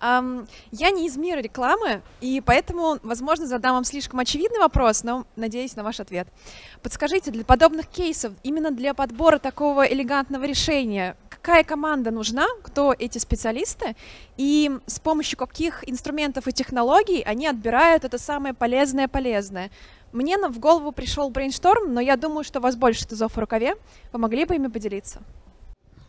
Я не из мира рекламы, и поэтому, возможно, задам вам слишком очевидный вопрос, но надеюсь на ваш ответ. Подскажите, для подобных кейсов, именно для подбора такого элегантного решения, какая команда нужна, кто эти специалисты, и с помощью каких инструментов и технологий они отбирают это самое полезное-полезное. Мне в голову пришел брейншторм, но я думаю, что у вас больше тузов в рукаве. Вы могли бы ими поделиться?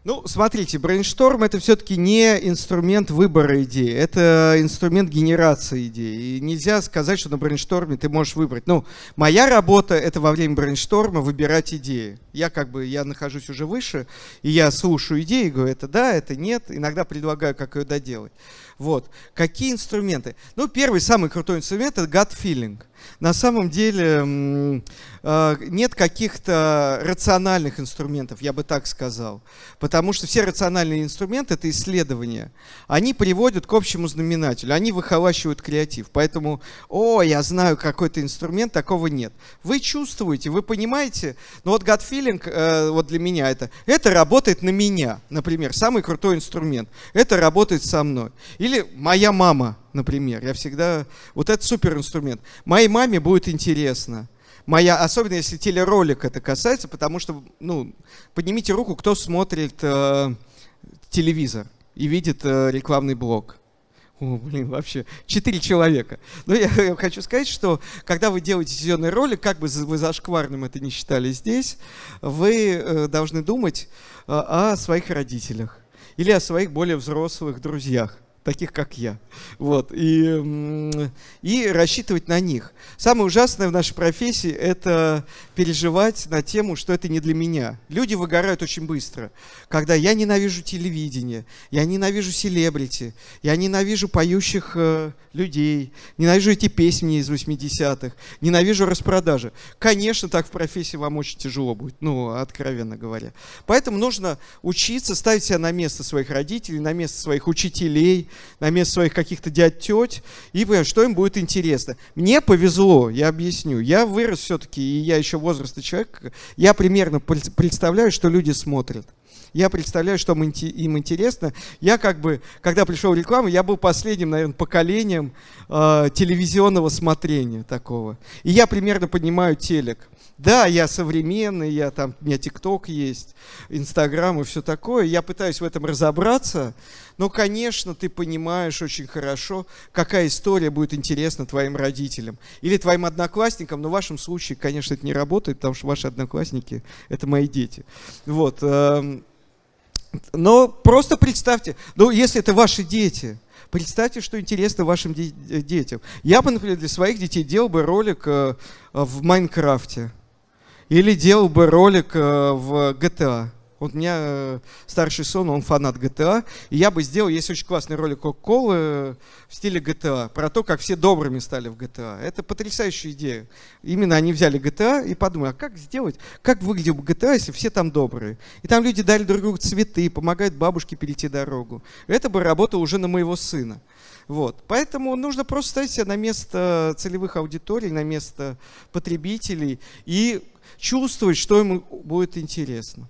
Ну, смотрите, брейншторм это все-таки не инструмент выбора идеи, это инструмент генерации идеи. И нельзя сказать, что на брейншторме ты можешь выбрать. Ну, моя работа это во время брейншторма выбирать идеи. Я как бы, я нахожусь уже выше, и я слушаю идеи, говорю, это да, это нет, иногда предлагаю, как ее доделать. Вот. Какие инструменты? Ну, первый, самый крутой инструмент это gut feeling. На самом деле а, нет каких-то рациональных инструментов, я бы так сказал. Потому что все рациональные инструменты, это исследования, они приводят к общему знаменателю, они выхолащивают креатив. Поэтому, о, я знаю какой-то инструмент, такого нет. Вы чувствуете, вы понимаете, но вот gut feeling, э, вот для меня это, это работает на меня, например, самый крутой инструмент, это работает со мной. Или моя мама, например. Я всегда... Вот это супер инструмент. Моей маме будет интересно. Моя, особенно если телеролик это касается, потому что, ну, поднимите руку, кто смотрит э, телевизор и видит э, рекламный блок. О, блин, вообще, четыре человека. Но я, я хочу сказать, что когда вы делаете зеленый ролик, как бы вы зашкварным это не считали здесь, вы э, должны думать э, о своих родителях или о своих более взрослых друзьях таких как я. Вот. И, и рассчитывать на них. Самое ужасное в нашей профессии – это переживать на тему, что это не для меня. Люди выгорают очень быстро. Когда я ненавижу телевидение, я ненавижу селебрити, я ненавижу поющих э, людей, ненавижу эти песни из 80-х, ненавижу распродажи. Конечно, так в профессии вам очень тяжело будет, ну, откровенно говоря. Поэтому нужно учиться, ставить себя на место своих родителей, на место своих учителей, на место своих каких-то дядь теть и понимаешь, что им будет интересно. Мне повезло, я объясню. Я вырос все-таки, и я еще возраста человек, я примерно представляю, что люди смотрят я представляю, что им интересно. Я как бы, когда пришел в я был последним, наверное, поколением э, телевизионного смотрения такого. И я примерно понимаю телек. Да, я современный, я там, у меня ТикТок есть, Инстаграм и все такое. Я пытаюсь в этом разобраться, но, конечно, ты понимаешь очень хорошо, какая история будет интересна твоим родителям или твоим одноклассникам. Но в вашем случае, конечно, это не работает, потому что ваши одноклассники – это мои дети. Вот. Эм, но ну, просто представьте, ну если это ваши дети, представьте, что интересно вашим де- э, детям. Я бы, например, для своих детей делал бы ролик э, в Майнкрафте или делал бы ролик э, в GTA. Вот у меня э, старший сон, он фанат GTA. А. И я бы сделал, есть очень классный ролик Кока-Колы э, в стиле GTA, а. про то, как все добрыми стали в GTA. А. Это потрясающая идея. Именно они взяли GTA и подумали, а как сделать, как выглядел бы GTA, если все там добрые. И там люди дали друг другу цветы, помогают бабушке перейти дорогу. Это бы работало уже на моего сына. Вот. Поэтому нужно просто ставить себя на место целевых аудиторий, на место потребителей и чувствовать, что ему будет интересно.